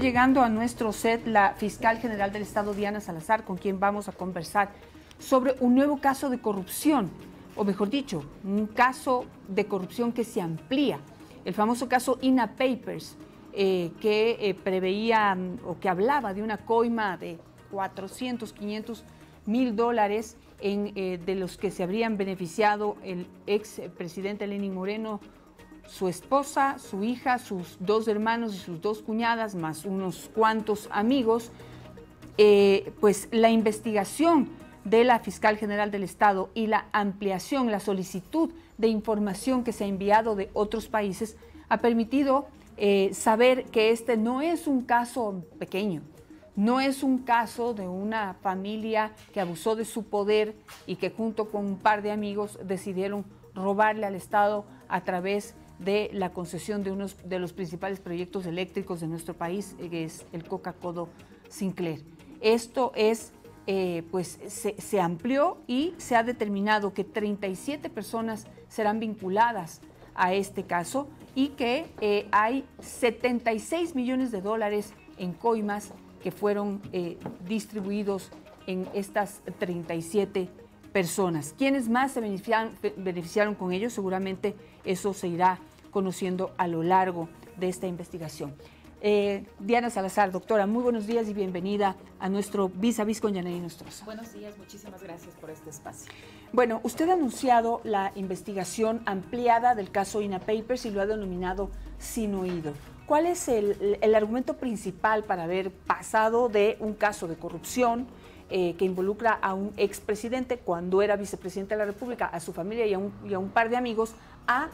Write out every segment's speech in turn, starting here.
llegando a nuestro set la fiscal general del Estado, Diana Salazar, con quien vamos a conversar sobre un nuevo caso de corrupción, o mejor dicho, un caso de corrupción que se amplía, el famoso caso INA Papers, eh, que eh, preveía mm, o que hablaba de una coima de 400, 500 mil dólares en, eh, de los que se habrían beneficiado el ex presidente Lenin Moreno, su esposa, su hija, sus dos hermanos y sus dos cuñadas, más unos cuantos amigos, eh, pues la investigación de la fiscal general del Estado y la ampliación, la solicitud de información que se ha enviado de otros países ha permitido eh, saber que este no es un caso pequeño, no es un caso de una familia que abusó de su poder y que junto con un par de amigos decidieron robarle al Estado a través de la concesión de uno de los principales proyectos eléctricos de nuestro país, que es el Coca-Codo Sinclair. Esto es, eh, pues se, amplió y se ha determinado que 37 personas serán vinculadas a este caso y que eh, hay 76 millones de dólares en coimas que fueron eh, distribuidos en estas 37 personas. ¿Quiénes más se beneficiaron, con ello? Seguramente eso se irá conociendo a lo largo de esta investigación. Eh, Diana Salazar, doctora, muy buenos días y bienvenida a nuestro Vis a Vis con Yaneli Nostrosa. Buenos días, muchísimas gracias por este espacio. Bueno, usted ha anunciado la investigación ampliada del caso INA Papers y lo ha denominado sin oído. ¿Cuál es el argumento principal para haber pasado de un caso de corrupción eh, que involucra a un expresidente cuando era vicepresidente de la República, a su familia y a un, par de amigos, a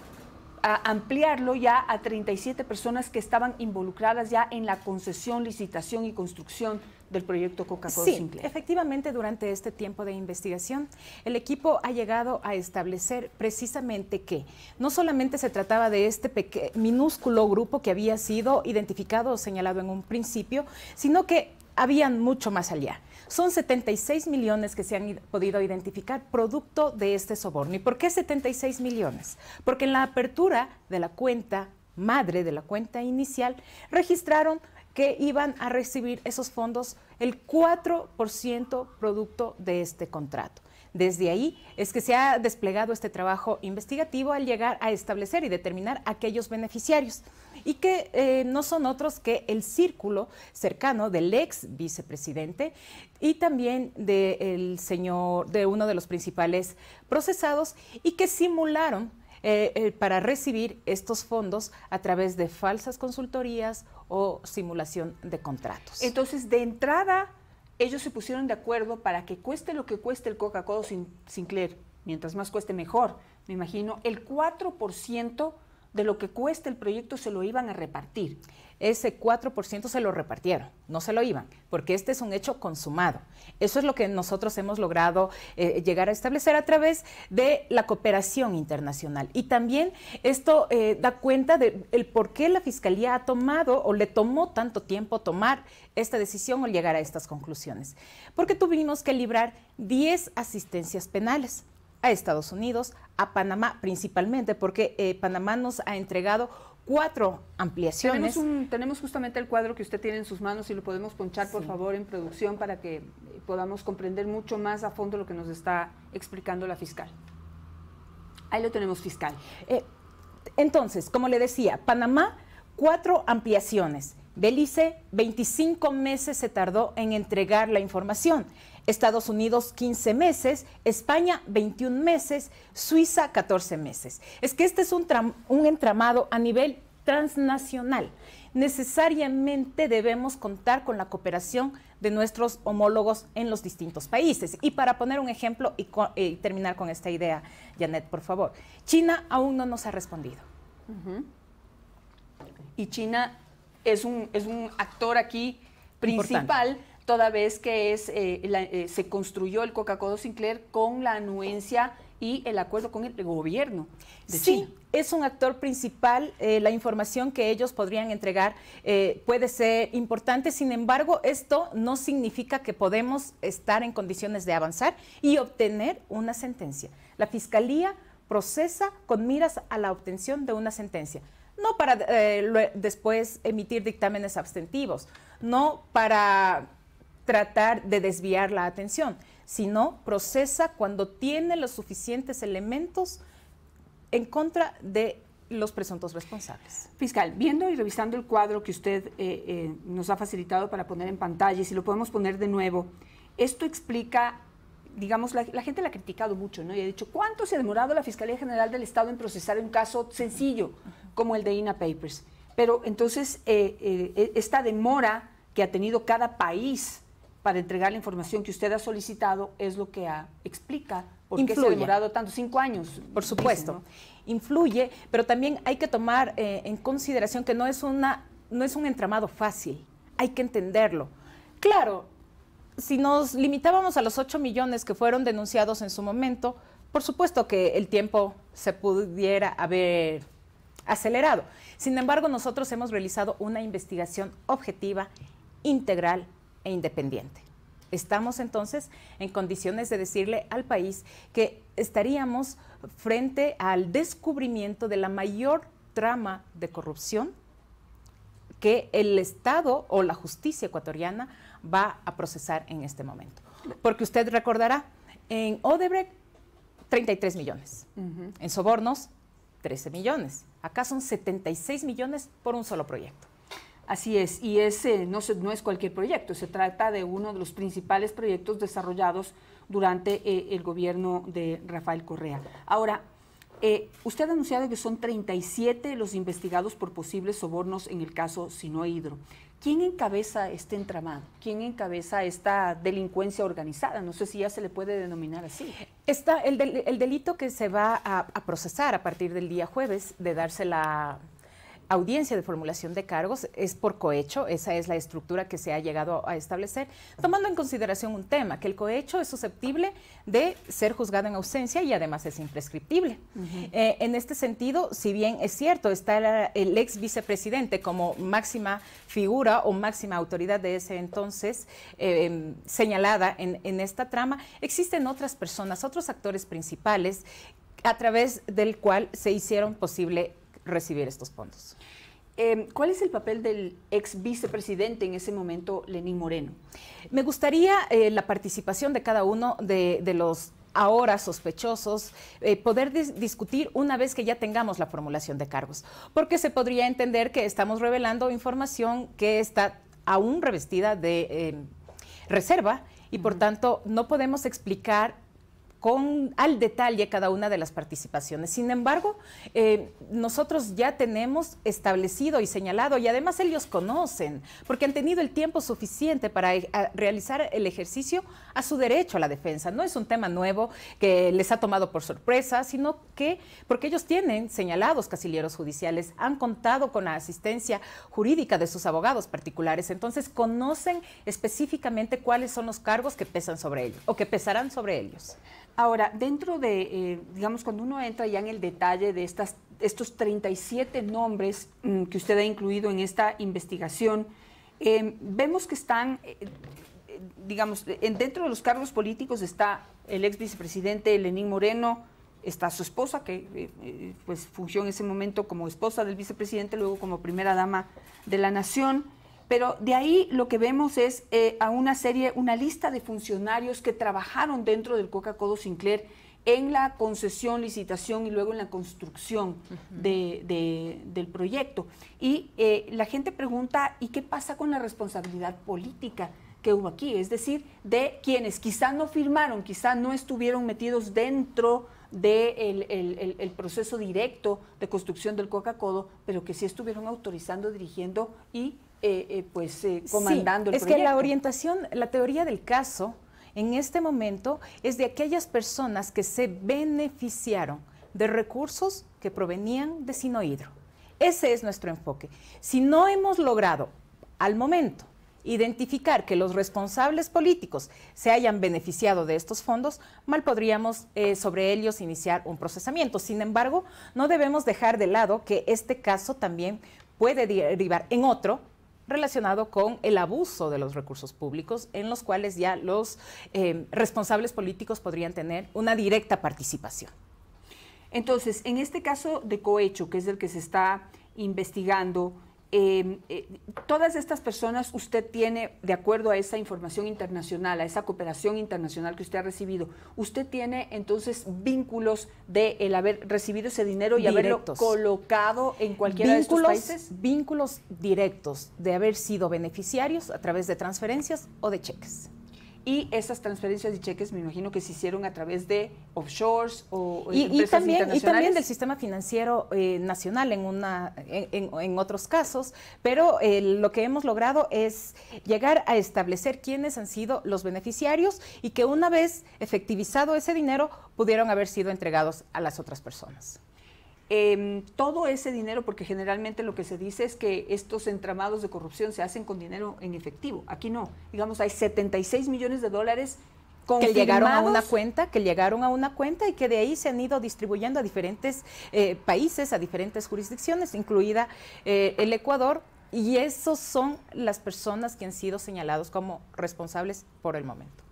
ampliarlo ya a 37 personas que estaban involucradas ya en la concesión, licitación y construcción del proyecto Coca-Cola sí, Efectivamente, durante este tiempo de investigación, el equipo ha llegado a establecer precisamente que no solamente se trataba de este minúsculo grupo que había sido identificado o señalado en un principio, sino que habían mucho más allá. Son 76 millones que se han podido identificar producto de este soborno. ¿Y por qué 76 millones? Porque en la apertura de la cuenta madre, de la cuenta inicial, registraron que iban a recibir esos fondos el 4% producto de este contrato. Desde ahí es que se ha desplegado este trabajo investigativo al llegar a establecer y determinar aquellos beneficiarios y que eh, no son otros que el círculo cercano del ex vicepresidente y también del de señor, de uno de los principales procesados y que simularon eh, eh, para recibir estos fondos a través de falsas consultorías o simulación de contratos. Entonces, de entrada, ellos se pusieron de acuerdo para que cueste lo que cueste el Coca-Cola Sinclair, mientras más cueste mejor, me imagino, el 4% de lo que cuesta el proyecto se lo iban a repartir. Ese 4% se lo repartieron, no se lo iban, porque este es un hecho consumado. Eso es lo que nosotros hemos logrado eh, llegar a establecer a través de la cooperación internacional. Y también esto eh, da cuenta de por qué la Fiscalía ha tomado o le tomó tanto tiempo tomar esta decisión o llegar a estas conclusiones. Porque tuvimos que librar 10 asistencias penales a Estados Unidos, a Panamá principalmente, porque eh, Panamá nos ha entregado cuatro ampliaciones. Tenemos, justamente el cuadro que usted tiene en sus manos y lo podemos ponchar, por favor, en producción para que eh, podamos comprender mucho más a fondo lo que nos está explicando la fiscal. Ahí lo tenemos fiscal. Eh, entonces, como le decía, Panamá, cuatro ampliaciones. Belice, 25 meses se tardó en entregar la información. Estados Unidos 15 meses, España 21 meses, Suiza 14 meses. Es que este es un, un entramado a nivel transnacional. Necesariamente debemos contar con la cooperación de nuestros homólogos en los distintos países. Y para poner un ejemplo y, terminar con esta idea, Janet, por favor, China aún no nos ha respondido. Y China es un, es un actor aquí principal toda vez que es, eh, eh, se construyó el Coca-Cola Sinclair con la anuencia y el acuerdo con el gobierno sí, Es un actor principal, eh, la información que ellos podrían entregar puede ser importante, sin embargo, esto no significa que podemos estar en condiciones de avanzar y obtener una sentencia. La Fiscalía procesa con miras a la obtención de una sentencia, no para después emitir dictámenes abstentivos, no para tratar de desviar la atención, sino procesa cuando tiene los suficientes elementos en contra de los presuntos responsables. Fiscal, viendo y revisando el cuadro que usted eh, eh, nos ha facilitado para poner en pantalla, y si lo podemos poner de nuevo, esto explica, digamos, la, gente la ha criticado mucho, ¿no? Y ha dicho, ¿cuánto se ha demorado la Fiscalía General del Estado en procesar un caso sencillo como el de INA Papers? Pero entonces, eh, e, esta demora que ha tenido cada país para entregar la información que usted ha solicitado es lo que ha, explica por qué se ha demorado tanto, cinco años. Por supuesto, influye, pero también hay que tomar eh, en consideración que no es, una, no es un entramado fácil, hay que entenderlo. Claro, si nos limitábamos a los ocho millones que fueron denunciados en su momento, por supuesto que el tiempo se pudiera haber acelerado. Sin embargo, nosotros hemos realizado una investigación objetiva, integral, e independiente. Estamos entonces en condiciones de decirle al país que estaríamos frente al descubrimiento de la mayor trama de corrupción que el Estado o la justicia ecuatoriana va a procesar en este momento. Porque usted recordará, en Odebrecht, 33 millones. En sobornos, 13 millones. Acá son 76 millones por un solo proyecto. Así es, y ese no, no es cualquier proyecto, se trata de uno de los principales proyectos desarrollados durante eh, el gobierno de Rafael Correa. Ahora, eh, usted ha anunciado que son 37 los investigados por posibles sobornos en el caso hidro ¿Quién encabeza este entramado? ¿Quién encabeza esta delincuencia organizada? No sé si ya se le puede denominar así. Está el, delito que se va a, a procesar a partir del día jueves de darse la audiencia de formulación de cargos es por cohecho, esa es la estructura que se ha llegado a establecer, tomando en consideración un tema, que el cohecho es susceptible de ser juzgado en ausencia y además es imprescriptible. Eh, en este sentido, si bien es cierto, está el, ex vicepresidente como máxima figura o máxima autoridad de ese entonces eh, em, señalada en, en esta trama, existen otras personas, otros actores principales a través del cual se hicieron posible recibir estos fondos. Em, ¿Cuál es el papel del ex vicepresidente en ese momento, Lenín Moreno? Me gustaría eh, la participación de cada uno de, los ahora sospechosos, eh, poder discutir una vez que ya tengamos la formulación de cargos, porque se podría entender que estamos revelando información que está aún revestida de em, reserva y por tanto no podemos explicar con al detalle cada una de las participaciones. Sin embargo, eh, nosotros ya tenemos establecido y señalado, y además ellos conocen, porque han tenido el tiempo suficiente para eh, realizar el ejercicio a su derecho a la defensa. No es un tema nuevo que les ha tomado por sorpresa, sino que porque ellos tienen señalados casilleros judiciales, han contado con la asistencia jurídica de sus abogados particulares, entonces conocen específicamente cuáles son los cargos que pesan sobre ellos o que pesarán sobre ellos. Ahora, dentro de, eh, digamos, cuando uno entra ya en el detalle de estas, estos 37 nombres mm, que usted ha incluido en esta investigación, em, vemos que están, eh, eh, digamos, dentro de los cargos políticos está el ex vicepresidente Lenín Moreno, está su esposa, que pues fungió en ese momento como esposa del vicepresidente, luego como primera dama de la nación, pero de ahí lo que vemos es eh, a una serie, una lista de funcionarios que trabajaron dentro del Coca-Codo Sinclair en la concesión, licitación y luego en la construcción del proyecto. Y eh, la gente pregunta, ¿y qué pasa con la responsabilidad política? que hubo aquí, es decir, de quienes quizá no firmaron, quizá no estuvieron metidos dentro del proceso directo de construcción del Coca-Codo, pero que sí estuvieron autorizando, dirigiendo y eh, eh, pues eh, comandando el es Es que la orientación, la teoría del caso en este momento es de aquellas personas que se beneficiaron de recursos que provenían de Sinohidro. Ese es nuestro enfoque. Si no hemos logrado al momento identificar que los responsables políticos se hayan beneficiado de estos fondos, mal podríamos sobre ellos iniciar un procesamiento. Sin embargo, no debemos dejar de lado que este caso también puede derivar en otro relacionado con el abuso de los recursos públicos, en los cuales ya los eh, responsables políticos podrían tener una directa participación. Entonces, en este caso de cohecho, que es el que se está investigando, Em, eh, todas estas personas usted tiene, de acuerdo a esa información internacional, a esa cooperación internacional que usted ha recibido, usted tiene entonces vínculos de el haber recibido ese dinero y haberlo colocado en cualquiera de estos países? Vínculos directos de haber sido beneficiarios a través de transferencias o de cheques. Y esas transferencias y cheques me imagino que se hicieron a través de offshores o empresas y también, internacionales. Y también del sistema financiero eh, nacional en, en, otros casos, pero eh, lo que hemos logrado es llegar a establecer quiénes han sido los beneficiarios y que una vez efectivizado ese dinero pudieron haber sido entregados a las otras personas. Em, todo ese dinero, porque generalmente lo que se dice es que estos entramados de corrupción se hacen con dinero en efectivo. Aquí no. Digamos, hay 76 millones de dólares que llegaron a una cuenta, que llegaron a una cuenta y que de ahí se han ido distribuyendo a diferentes eh, países, a diferentes jurisdicciones, incluida eh, el Ecuador. Y esos son las personas que han sido señalados como responsables por el momento.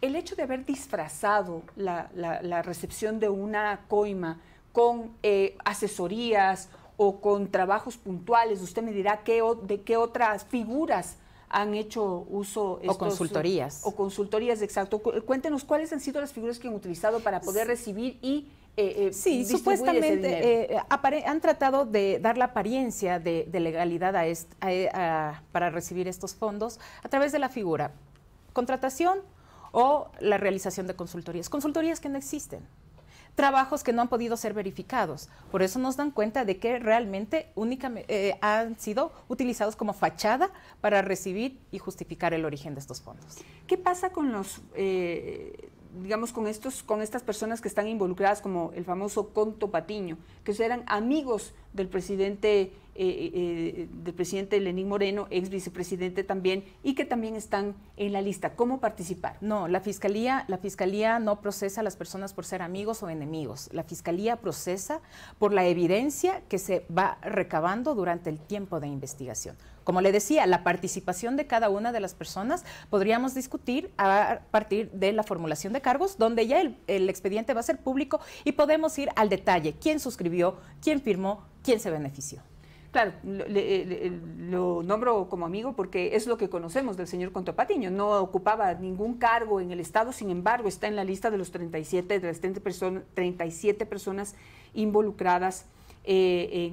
El hecho de haber disfrazado la recepción de una coima con eh, asesorías o con trabajos puntuales. Usted me dirá qué de qué otras figuras han hecho uso. Estos, o consultorías. O consultorías, exacto. Cuéntenos cuáles han sido las figuras que han utilizado para poder recibir y eh, eh sí, supuestamente eh, han tratado de dar la apariencia de, legalidad para recibir estos fondos a través de la figura contratación o la realización de consultorías. Consultorías que no existen trabajos que no han podido ser verificados. Por eso nos dan cuenta de que realmente únicamente eh, han sido utilizados como fachada para recibir y justificar el origen de estos fondos. ¿Qué pasa con los eh, digamos, con, estos, con estas personas que están involucradas, como el famoso Conto Patiño, que eran amigos del presidente eh, eh, del presidente Lenín Moreno, ex vicepresidente también, y que también están en la lista. ¿Cómo participar? No, la fiscalía, la fiscalía no procesa a las personas por ser amigos o enemigos. La fiscalía procesa por la evidencia que se va recabando durante el tiempo de investigación. Como le decía, la participación de cada una de las personas podríamos discutir a partir de la formulación de cargos, donde ya el expediente va a ser público y podemos ir al detalle quién suscribió, quién firmó, quién se benefició. Claro, eh, lo nombro como amigo porque es lo que conocemos del señor Contopatiño. No ocupaba ningún cargo en el Estado, sin embargo, está en la lista de, los 37, de las personas, 37 personas involucradas eh,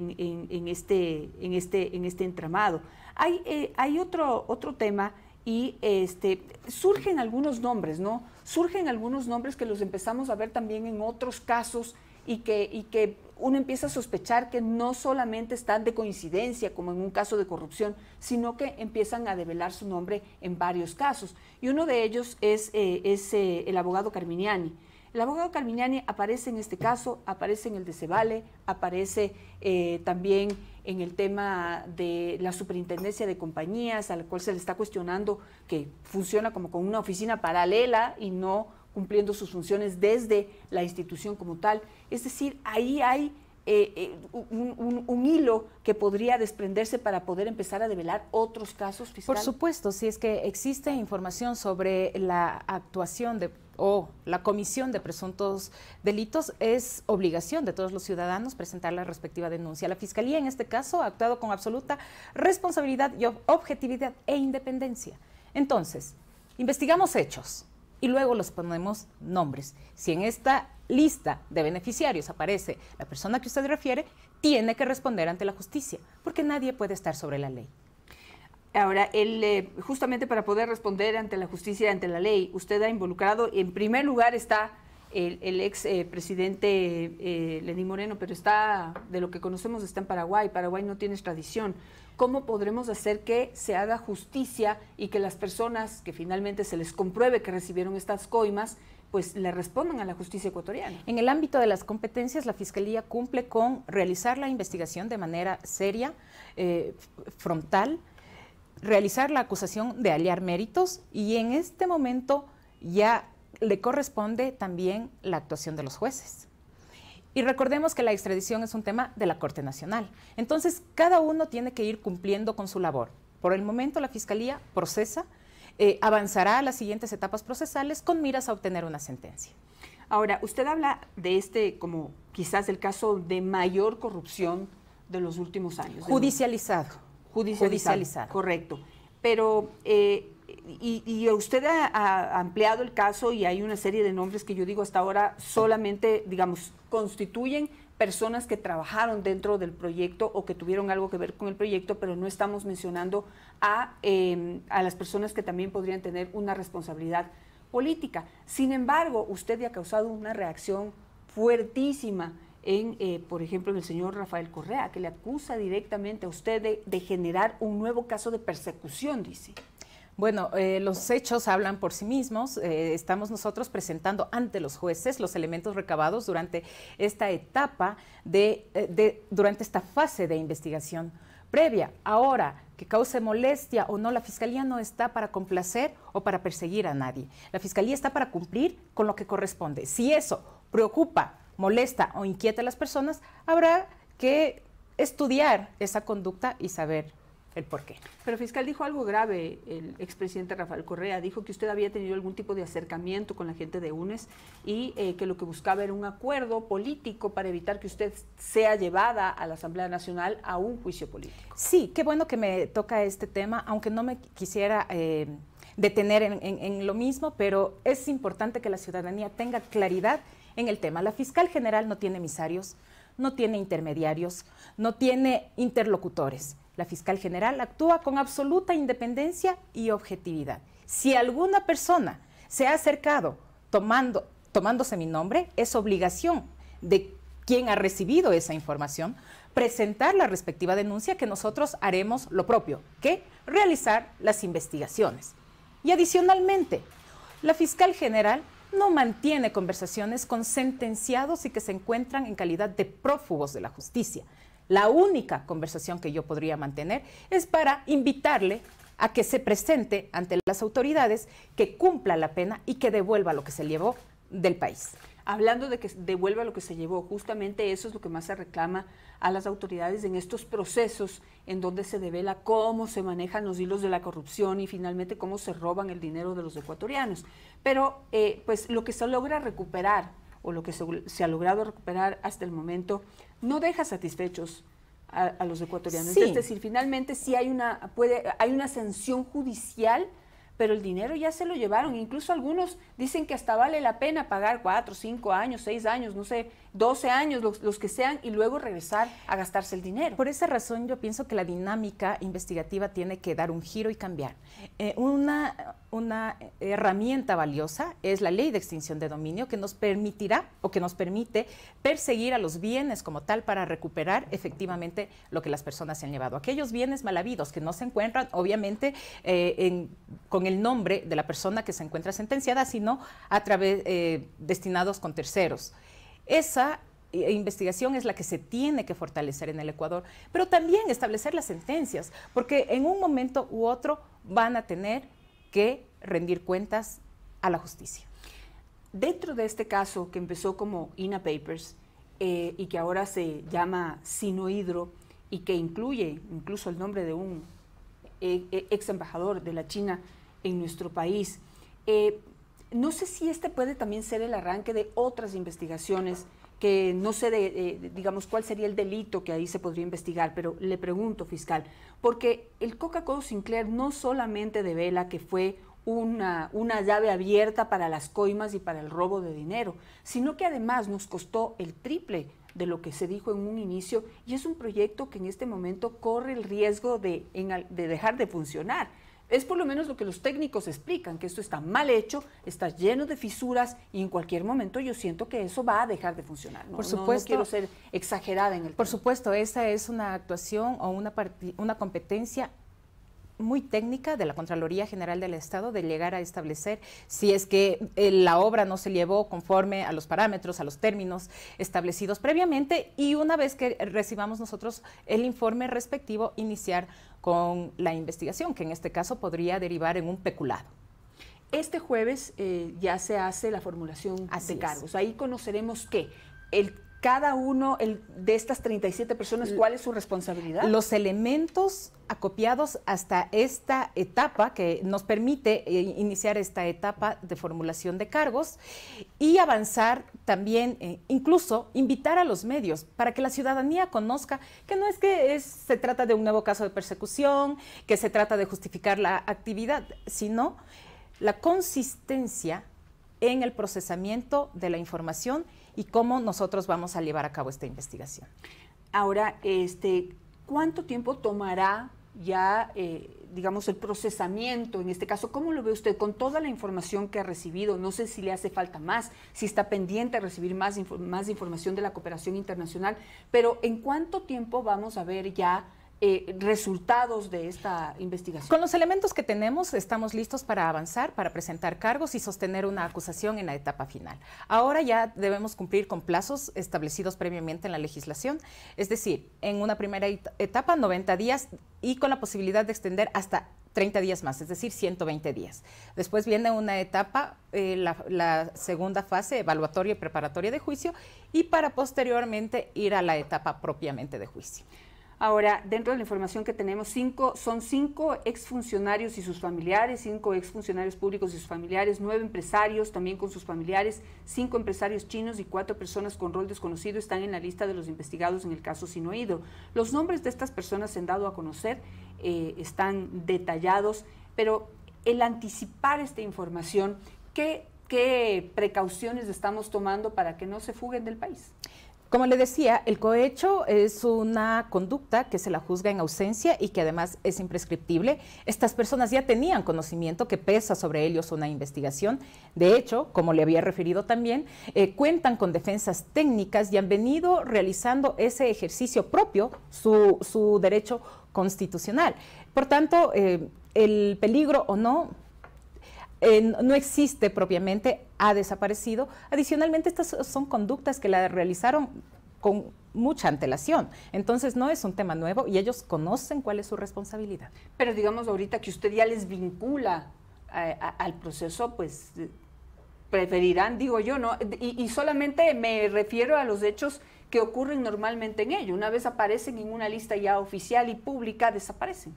en, este, en, este, en este entramado. Hay, eh, hay otro, otro tema y este, surgen algunos nombres, ¿no? Surgen algunos nombres que los empezamos a ver también en otros casos y que, y que uno empieza a sospechar que no solamente están de coincidencia, como en un caso de corrupción, sino que empiezan a develar su nombre en varios casos. Y uno de ellos es, eh, eh, el abogado Carminiani. El abogado Carminiani aparece en este caso, aparece en el de Cebale, aparece eh, también en el tema de la superintendencia de compañías, a la cual se le está cuestionando que funciona como con una oficina paralela y no cumpliendo sus funciones desde la institución como tal. Es decir, ahí hay eh, eh, un, hilo que podría desprenderse para poder empezar a develar otros casos fiscales? Por supuesto, si es que existe información sobre la actuación de o la comisión de presuntos delitos, es obligación de todos los ciudadanos presentar la respectiva denuncia. La Fiscalía en este caso ha actuado con absoluta responsabilidad y objetividad e independencia. Entonces, investigamos hechos, y luego los ponemos nombres. Si en esta lista de beneficiarios aparece la persona que usted refiere, tiene que responder ante la justicia, porque nadie puede estar sobre la ley. Ahora, él, eh, justamente para poder responder ante la justicia, ante la ley, usted ha involucrado, en primer lugar está el, ex eh, presidente eh, Lenín Moreno, pero está, de lo que conocemos, está en Paraguay. Paraguay no tiene extradición. ¿Cómo podremos hacer que se haga justicia y que las personas que finalmente se les compruebe que recibieron estas coimas pues le respondan a la justicia ecuatoriana. En el ámbito de las competencias, la Fiscalía cumple con realizar la investigación de manera seria, eh, frontal, realizar la acusación de aliar méritos y en este momento ya le corresponde también la actuación de los jueces. Y recordemos que la extradición es un tema de la Corte Nacional. Entonces, cada uno tiene que ir cumpliendo con su labor. Por el momento, la Fiscalía procesa, eh, avanzará a las siguientes etapas procesales con miras a obtener una sentencia. Ahora, usted habla de este como quizás el caso de mayor corrupción de los últimos años. Judicializado. Judicializado. Correcto. Pero eh, y, usted ha, ampliado el caso y hay una serie de nombres que yo digo hasta ahora solamente, digamos, constituyen personas que trabajaron dentro del proyecto o que tuvieron algo que ver con el proyecto, pero no estamos mencionando a, em, las personas que también podrían tener una responsabilidad política. Sin embargo, usted ha causado una reacción fuertísima en, eh, por ejemplo, en el señor Rafael Correa, que le acusa directamente a usted de generar un nuevo caso de persecución, dice. Bueno, eh, los hechos hablan por sí mismos. Eh, estamos nosotros presentando ante los jueces los elementos recabados durante esta etapa de, eh, de durante esta fase de investigación previa. Ahora, que cause molestia o no, la Fiscalía no está para complacer o para perseguir a nadie. La Fiscalía está para cumplir con lo que corresponde. Si eso preocupa, molesta o inquieta a las personas, habrá que estudiar esa conducta y saber el por qué. Pero fiscal dijo algo grave el expresidente Rafael Correa, dijo que usted había tenido algún tipo de acercamiento con la gente de UNES y eh, que lo que buscaba era un acuerdo político para evitar que usted sea llevada a la Asamblea Nacional a un juicio político. Sí, qué bueno que me toca este tema, aunque no me quisiera... Eh, detener en lo mismo, pero es importante que la ciudadanía tenga claridad en el tema. La fiscal general no tiene emisarios, no tiene intermediarios, no tiene interlocutores la fiscal general actúa con absoluta independencia y objetividad. Si alguna persona se ha acercado tomándose mi nombre, es obligación de quien ha recibido esa información presentar la respectiva denuncia que nosotros haremos lo propio, que realizar las investigaciones. Y adicionalmente, la fiscal general no mantiene conversaciones con sentenciados y que se encuentran en calidad de prófugos de la justicia. La única conversación que yo podría mantener es para invitarle a que se presente ante las autoridades, que cumpla la pena y que devuelva lo que se llevó del país. Hablando de que devuelva lo que se llevó, justamente eso es lo que más se reclama a las autoridades en estos procesos en donde se devela cómo se manejan los hilos de la corrupción y finalmente cómo se roban el dinero de los ecuatorianos. Pero eh, pues lo que se logra recuperar o lo que se, ha logrado recuperar hasta el momento no deja satisfechos a, los ecuatorianos. Es decir, finalmente sí hay una, puede, hay una sanción judicial, pero el dinero ya se lo llevaron. Incluso algunos dicen que hasta vale la pena pagar cuatro, cinco años, seis años, no sé, 12 años, los, que sean, y luego regresar a gastarse el dinero. Por esa razón yo pienso que la dinámica investigativa tiene que dar un giro y cambiar. Eh, una, una herramienta valiosa es la ley de extinción de dominio que nos permitirá o que nos permite perseguir a los bienes como tal para recuperar efectivamente lo que las personas se han llevado. Aquellos bienes mal que no se encuentran, obviamente, eh, con el nombre de la persona que se encuentra sentenciada, sino a través eh, destinados con terceros. Esa eh, investigación es la que se tiene que fortalecer en el Ecuador, pero también establecer las sentencias, porque en un momento u otro van a tener que rendir cuentas a la justicia. Dentro de este caso que empezó como INA Papers eh, y que ahora se llama Sinohidro y que incluye incluso el nombre de un eh, ex embajador de la China en nuestro país, no sé si este puede también ser el arranque de otras investigaciones que no sé, eh, digamos, cuál sería el delito que ahí se podría investigar, pero le pregunto, fiscal, porque el Coca-Cola Sinclair no solamente devela que fue una, llave abierta para las coimas y para el robo de dinero, sino que además nos costó el triple de lo que se dijo en un inicio y es un proyecto que en este momento corre el riesgo de, de dejar de funcionar. Es por lo menos lo que los técnicos explican, que esto está mal hecho, está lleno de fisuras y en cualquier momento yo siento que eso va a dejar de funcionar. por supuesto, quiero ser exagerada en el Por supuesto, esa es una actuación o una, una competencia muy técnica de la Contraloría General del Estado de llegar a establecer si es que eh, la obra no se llevó conforme a los parámetros, a los términos establecidos previamente y una vez que recibamos nosotros el informe respectivo, iniciar con la investigación, que en este caso podría derivar en un peculado. Este jueves eh, ya se hace la formulación de cargos. Ahí conoceremos que el cada uno de estas 37 personas, ¿cuál es su responsabilidad? Los elementos acopiados hasta esta etapa que nos permite eh, iniciar esta etapa de formulación de cargos y avanzar también, eh, incluso invitar a los medios para que la ciudadanía conozca que no es que se trata de un nuevo caso de persecución, que se trata de justificar la actividad, sino la consistencia en el procesamiento de la información y cómo nosotros vamos a llevar a cabo esta investigación. Ahora, este, ¿cuánto tiempo tomará ya, eh, digamos, el procesamiento en este caso? ¿Cómo lo ve usted con toda la información que ha recibido? No sé si le hace falta más, si está pendiente de recibir más, más información de la cooperación internacional, pero ¿en cuánto tiempo vamos a ver ya eh, resultados de esta investigación. Con los elementos que tenemos, estamos listos para avanzar, para presentar cargos y sostener una acusación en la etapa final. Ahora ya debemos cumplir con plazos establecidos previamente en la legislación, es decir, en una primera etapa, 90 días y con la posibilidad de extender hasta 30 días más, es decir, 120 días. Después viene una etapa, eh, la, segunda fase evaluatoria y preparatoria de juicio, y para posteriormente ir a la etapa propiamente de juicio. Ahora, dentro de la información que tenemos, cinco, son cinco exfuncionarios y sus familiares, cinco exfuncionarios públicos y sus familiares, nueve empresarios también con sus familiares, cinco empresarios chinos y cuatro personas con rol desconocido están en la lista de los investigados en el caso Sinoído. Los nombres de estas personas se han dado a conocer, eh, están detallados, pero el anticipar esta información, ¿qué, ¿qué precauciones estamos tomando para que no se fuguen del país? Como le decía, el cohecho es una conducta que se la juzga en ausencia y que además es imprescriptible. Estas personas ya tenían conocimiento que pesa sobre ellos una investigación. De hecho, como le había referido también, eh, cuentan con defensas técnicas y han venido realizando ese ejercicio propio, su, derecho constitucional. Por tanto, eh, el peligro o no eh, no existe propiamente, ha desaparecido. Adicionalmente, estas son conductas que la realizaron con mucha antelación. Entonces no es un tema nuevo y ellos conocen cuál es su responsabilidad. Pero digamos ahorita que usted ya les vincula eh, al proceso, pues eh, preferirán, digo yo, ¿no? Y, y, solamente me refiero a los hechos que ocurren normalmente en ello. Una vez aparecen en una lista ya oficial y pública, desaparecen.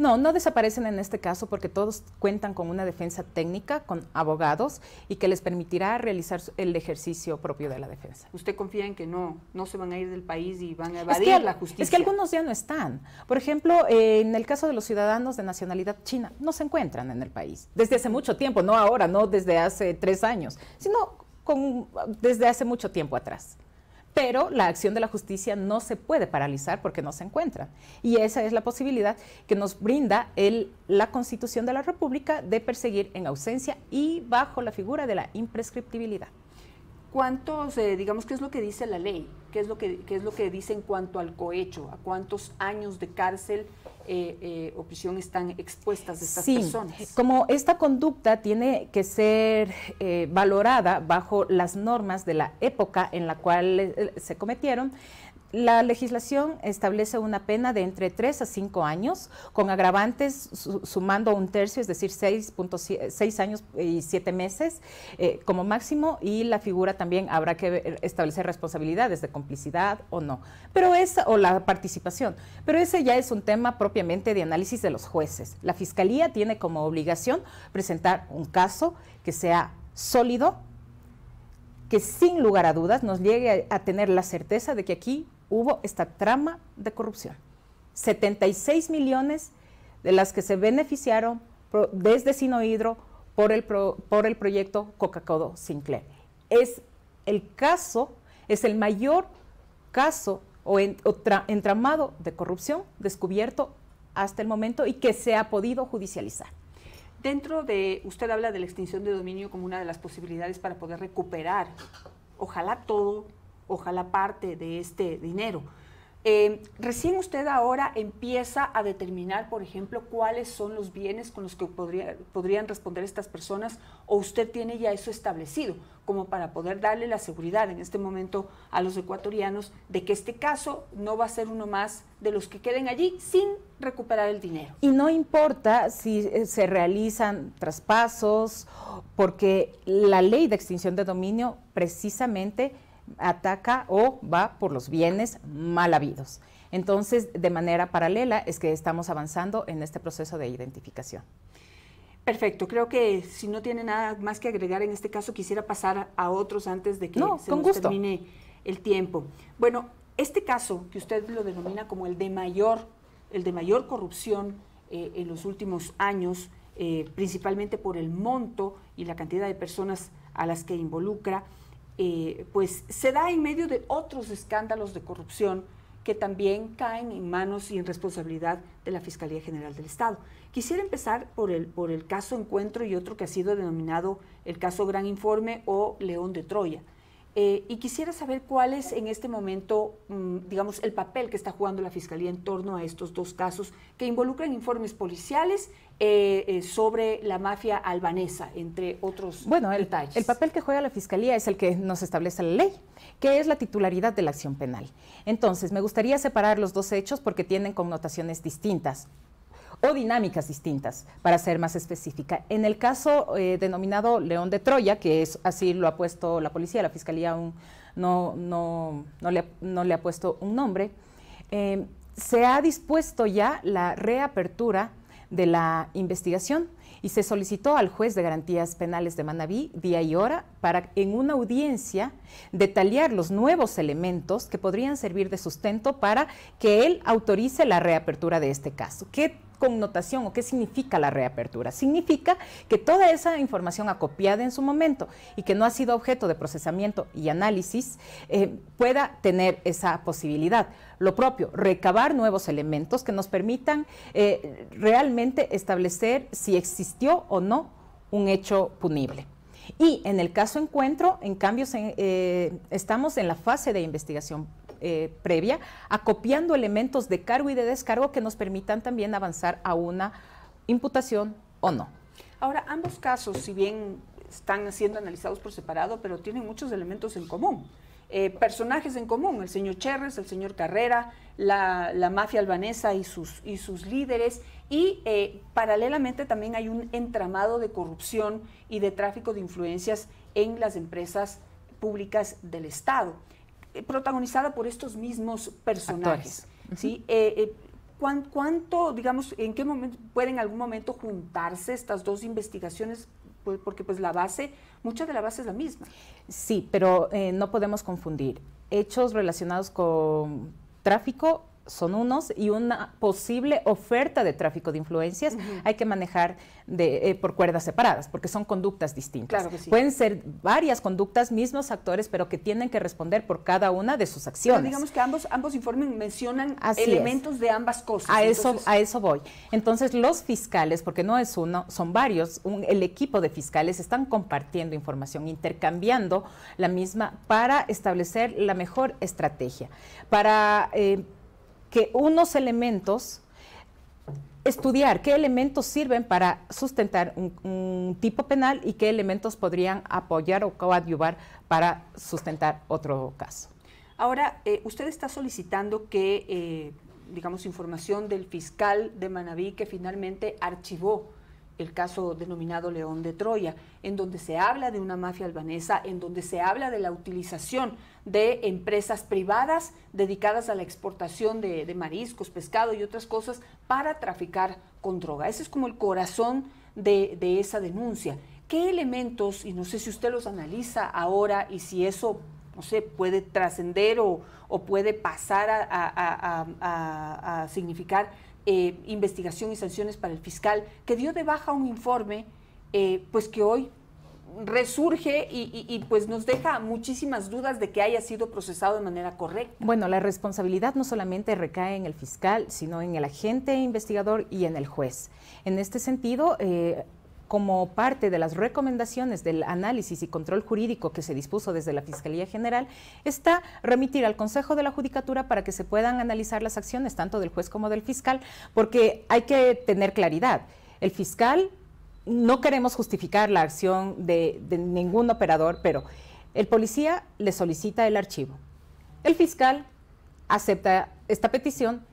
No, no desaparecen en este caso porque todos cuentan con una defensa técnica, con abogados y que les permitirá realizar el ejercicio propio de la defensa. ¿Usted confía en que no, no se van a ir del país y van a evadir la justicia? Es que algunos ya no están. Por ejemplo, eh, en el caso de los ciudadanos de nacionalidad china, no se encuentran en el país desde hace mucho tiempo, no ahora, no desde hace tres años, sino con, desde hace mucho tiempo atrás pero la acción de la justicia no se puede paralizar porque no se encuentra. Y esa es la posibilidad que nos brinda la Constitución de la República de perseguir en ausencia y bajo la figura de la imprescriptibilidad. ¿Cuántos, eh, digamos, qué es lo que dice la ley? ¿Qué es lo que, qué es lo que dice en cuanto al cohecho? ¿A cuántos años de cárcel eh, eh, o prisión están expuestas estas sí, personas? Como esta conducta tiene que ser valorada bajo las normas de la época en la cual se cometieron, la legislación establece una pena de entre 3 a 5 años, con agravantes sumando un tercio, es decir, 6, años y 7 meses eh, como máximo, y la figura también habrá que establecer responsabilidades de complicidad o no, pero es o la participación. Pero ese ya es un tema propiamente de análisis de los jueces. La Fiscalía tiene como obligación presentar un caso que sea sólido, que sin lugar a dudas nos llegue a tener la certeza de que aquí hubo esta trama de corrupción. 76 millones de las que se beneficiaron desde Sinohidro por el, por el proyecto Coca-Cola Sinclair. Es el caso, es el mayor caso o, entramado de corrupción descubierto hasta el momento y que se ha podido judicializar. Dentro de, usted habla de la extinción de dominio como una de las posibilidades para poder recuperar, ojalá todo ojalá parte de este dinero. Eh, recién usted ahora empieza a determinar, por ejemplo, cuáles son los bienes con los que podrían responder estas personas o usted tiene ya eso establecido como para poder darle la seguridad en este momento a los ecuatorianos de que este caso no va a ser uno más de los que queden allí sin recuperar el dinero. Y no importa si eh, se realizan traspasos, porque la ley de extinción de dominio precisamente ataca o va por los bienes mal habidos. Entonces, de manera paralela es que estamos avanzando en este proceso de identificación. Perfecto, creo que si no tiene nada más que agregar en este caso, quisiera pasar a otros antes de que se termine el tiempo. Bueno, este caso que usted lo denomina como el de mayor, el de mayor corrupción eh, en los últimos años, eh, principalmente por el monto y la cantidad de personas a las que involucra, eh, pues se da en medio de otros escándalos de corrupción que también caen en manos y en responsabilidad de la Fiscalía General del Estado. Quisiera empezar por el, por el caso Encuentro y otro que ha sido denominado el caso Gran Informe o León de Troya. Eh, y quisiera saber cuál es en este momento, mm, digamos, el papel que está jugando la Fiscalía en torno a estos dos casos que involucran informes policiales eh, eh, sobre la mafia albanesa, entre otros bueno, el, El papel que juega la Fiscalía es el que nos establece la ley, que es la titularidad de la acción penal. Entonces, me gustaría separar los dos hechos porque tienen connotaciones distintas o dinámicas distintas, para ser más específica. En el caso eh, denominado León de Troya, que es así lo ha puesto la policía, la fiscalía aún no, no, no, le, ha puesto un nombre, eh, se ha dispuesto ya la reapertura de la investigación y se solicitó al juez de garantías penales de Manabí día y hora para en una audiencia detallar los nuevos elementos que podrían servir de sustento para que él autorice la reapertura de este caso. ¿Qué connotación o qué significa la reapertura. Significa que toda esa información acopiada en su momento y que no ha sido objeto de procesamiento y análisis eh, pueda tener esa posibilidad. Lo propio, recabar nuevos elementos que nos permitan eh, realmente establecer si existió o no un hecho punible. Y en el caso encuentro, en cambio, eh, estamos en la fase de investigación eh, previa, acopiando elementos de cargo y de descargo que nos permitan también avanzar a una imputación o no. Ahora, ambos casos, si bien están siendo analizados por separado, pero tienen muchos elementos en común. Eh, personajes en común, el señor Cherres, el señor Carrera, la, mafia albanesa y sus, líderes, y eh, paralelamente también hay un entramado de corrupción y de tráfico de influencias en las empresas públicas del Estado protagonizada por estos mismos personajes. Eh, eh, ¿Cuánto, digamos, en qué momento pueden en algún momento juntarse estas dos investigaciones? Pues, porque pues la base, mucha de la base es la misma. Sí, pero eh, no podemos confundir hechos relacionados con tráfico son unos y una posible oferta de tráfico de influencias hay que manejar eh, por cuerdas separadas, porque son conductas distintas. Pueden ser varias conductas, mismos actores, pero que tienen que responder por cada una de sus acciones. digamos que ambos, ambos informes mencionan elementos de ambas cosas. A, eso, a eso voy. Entonces los fiscales, porque no es uno, son varios, el equipo de fiscales están compartiendo información, intercambiando la misma para establecer la mejor estrategia, para... Eh, que unos elementos, estudiar qué elementos sirven para sustentar un, tipo penal y qué elementos podrían apoyar o coadyuvar para sustentar otro caso. Ahora, eh, usted está solicitando que, eh, digamos, información del fiscal de Manabí que finalmente archivó el caso denominado León de Troya, en donde se habla de una mafia albanesa, en donde se habla de la utilización de empresas privadas dedicadas a la exportación de, mariscos, pescado y otras cosas para traficar con droga. Ese es como el corazón de, esa denuncia. ¿Qué elementos, y no sé si usted los analiza ahora y si eso no puede trascender o, puede pasar a significar eh, investigación y sanciones para el fiscal, que dio de baja un informe, eh, pues que hoy resurge y, pues nos deja muchísimas dudas de que haya sido procesado de manera correcta. Bueno, la responsabilidad no solamente recae en el fiscal, sino en el agente investigador y en el juez. En este sentido, eh, como parte de las recomendaciones del análisis y control jurídico que se dispuso desde la Fiscalía General, está remitir al Consejo de la Judicatura para que se puedan analizar las acciones tanto del juez como del fiscal, porque hay que tener claridad. El fiscal, no queremos justificar la acción de, ningún operador, pero el policía le solicita el archivo. El fiscal acepta esta petición,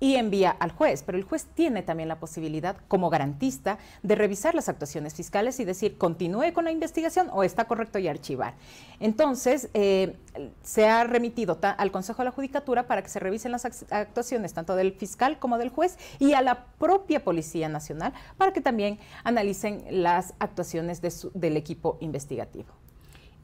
y envía al juez, pero el juez tiene también la posibilidad como garantista de revisar las actuaciones fiscales y decir continúe con la investigación o está correcto y archivar. Entonces, eh, se ha remitido al Consejo de la Judicatura para que se revisen las actuaciones tanto del fiscal como del juez y a la propia Policía Nacional para que también analicen las actuaciones del equipo investigativo.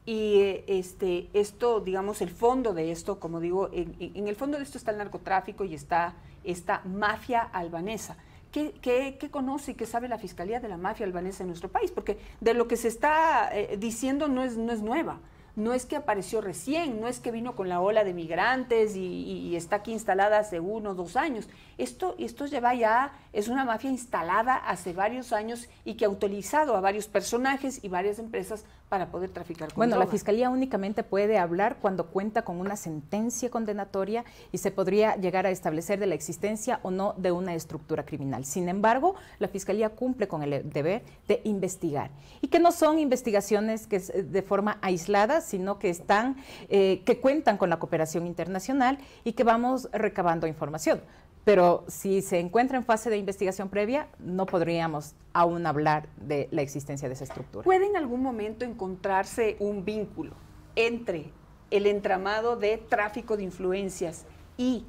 Y este, esto, digamos, el fondo de esto, como digo, en, el fondo de esto está el narcotráfico y está esta mafia albanesa. ¿Qué, conoce y qué sabe la Fiscalía de la mafia albanesa en nuestro país? Porque de lo que se está eh, diciendo no es, no es nueva no es que apareció recién, no es que vino con la ola de migrantes y, está aquí instalada hace uno o dos años. Esto, esto lleva ya, es una mafia instalada hace varios años y que ha utilizado a varios personajes y varias empresas para poder traficar con Bueno, la Fiscalía únicamente puede hablar cuando cuenta con una sentencia condenatoria y se podría llegar a establecer de la existencia o no de una estructura criminal. Sin embargo, la Fiscalía cumple con el deber de investigar y que no son investigaciones que eh, de forma aislada, sino que están, eh, que cuentan con la cooperación internacional y que vamos recabando información pero si se encuentra en fase de investigación previa, no podríamos aún hablar de la existencia de esa estructura. ¿Puede en algún momento encontrarse un vínculo entre el entramado de tráfico de influencias y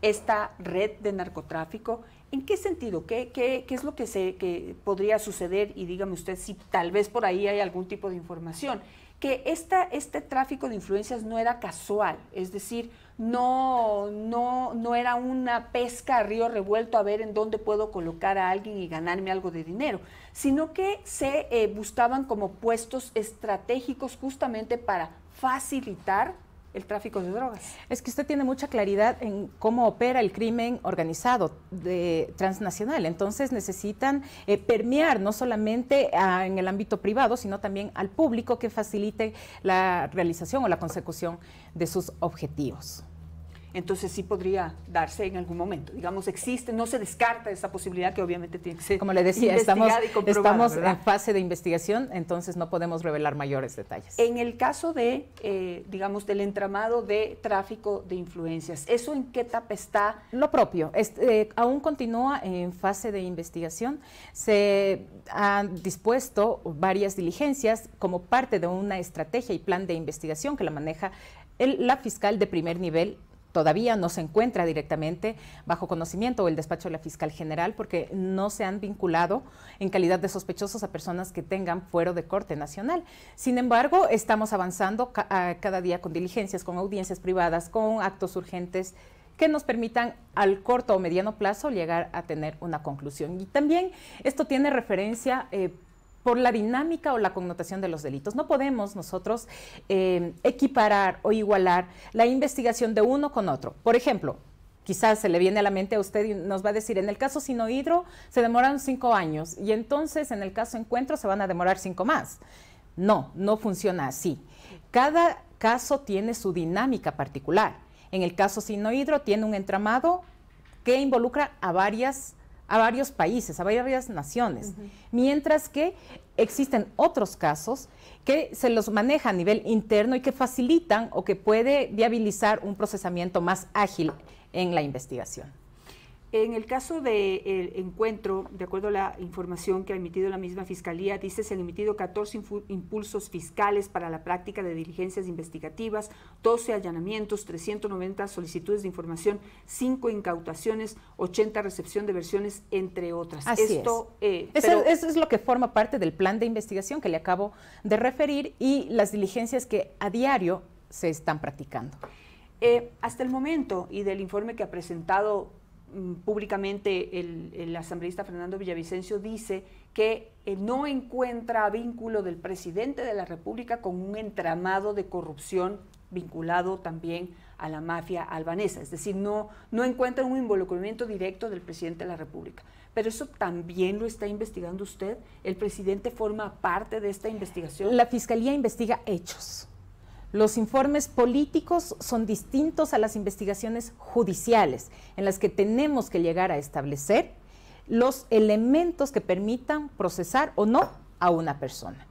esta red de narcotráfico? ¿En qué sentido? ¿Qué, es lo que, se, podría suceder? Y dígame usted si tal vez por ahí hay algún tipo de información. Que esta, este tráfico de influencias no era casual, es decir, no, no, no era una pesca a río revuelto a ver en dónde puedo colocar a alguien y ganarme algo de dinero, sino que se eh, buscaban como puestos estratégicos justamente para facilitar el tráfico de drogas. Es que usted tiene mucha claridad en cómo opera el crimen organizado transnacional, entonces necesitan eh, permear no solamente en el ámbito privado, sino también al público que facilite la realización o la consecución de sus objetivos entonces sí podría darse en algún momento. Digamos, existe, no se descarta esa posibilidad que obviamente tiene que ser. Como le decía, estamos, en fase de investigación, entonces no podemos revelar mayores detalles. En el caso de, eh, digamos, del entramado de tráfico de influencias, ¿eso en qué etapa está? Lo propio, eh, aún continúa en fase de investigación. Se han dispuesto varias diligencias como parte de una estrategia y plan de investigación que la maneja la fiscal de primer nivel todavía no se encuentra directamente bajo conocimiento el despacho de la fiscal general porque no se han vinculado en calidad de sospechosos a personas que tengan fuero de corte nacional. Sin embargo, estamos avanzando cada día con diligencias, con audiencias privadas, con actos urgentes que nos permitan al corto o mediano plazo llegar a tener una conclusión. Y también esto tiene referencia eh, por la dinámica o la connotación de los delitos. No podemos nosotros eh, equiparar o igualar la investigación de uno con otro. Por ejemplo, quizás se le viene a la mente a usted y nos va a decir, en el caso Sinohidro se demoraron cinco años y entonces en el caso Encuentro se van a demorar cinco más. No, no funciona así. Cada caso tiene su dinámica particular. En el caso Sinohidro tiene un entramado que involucra a varias a varios países, a varias naciones, mientras que existen otros casos que se los maneja a nivel interno y que facilitan o que puede viabilizar un procesamiento más ágil en la investigación. En el caso del eh, encuentro, de acuerdo a la información que ha emitido la misma Fiscalía, dice se han emitido 14 impulsos fiscales para la práctica de diligencias investigativas, 12 allanamientos, 390 solicitudes de información, 5 incautaciones, 80 recepción de versiones, entre otras. es. Eh, eso, es lo que forma parte del plan de investigación que le acabo de referir y las diligencias que a diario se están practicando. Eh, hasta el momento y del informe que ha presentado Mm, públicamente el, asambleísta Fernando Villavicencio dice que eh, no encuentra vínculo del presidente de la República con un entramado de corrupción vinculado también a la mafia albanesa. Es decir, no, no encuentra un involucramiento directo del presidente de la República. Pero eso también lo está investigando usted. ¿El presidente forma parte de esta investigación? La Fiscalía investiga hechos los informes políticos son distintos a las investigaciones judiciales, en las que tenemos que llegar a establecer los elementos que permitan procesar o no a una persona.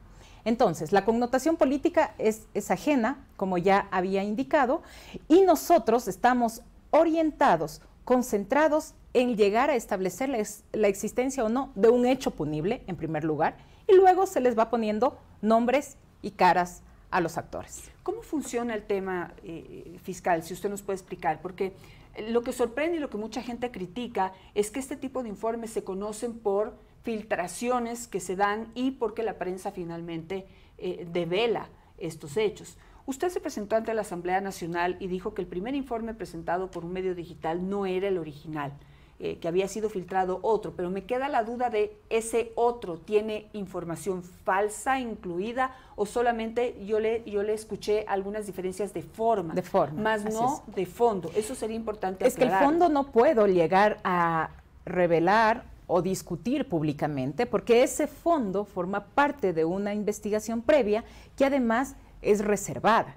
Entonces, la connotación política es, ajena, como ya había indicado, y nosotros estamos orientados, concentrados en llegar a establecer la existencia o no de un hecho punible, en primer lugar, y luego se les va poniendo nombres y caras a los actores. ¿Cómo funciona el tema eh, fiscal? Si usted nos puede explicar, porque lo que sorprende y lo que mucha gente critica es que este tipo de informes se conocen por filtraciones que se dan y porque la prensa finalmente eh, devela estos hechos. Usted se presentó ante la Asamblea Nacional y dijo que el primer informe presentado por un medio digital no era el original. Eh, que había sido filtrado otro, pero me queda la duda de ese otro, ¿tiene información falsa incluida o solamente yo le, yo le escuché algunas diferencias de forma? Más no de fondo. Eso sería importante. Es que el fondo no puedo llegar a revelar o discutir públicamente porque ese fondo forma parte de una investigación previa que además es reservada.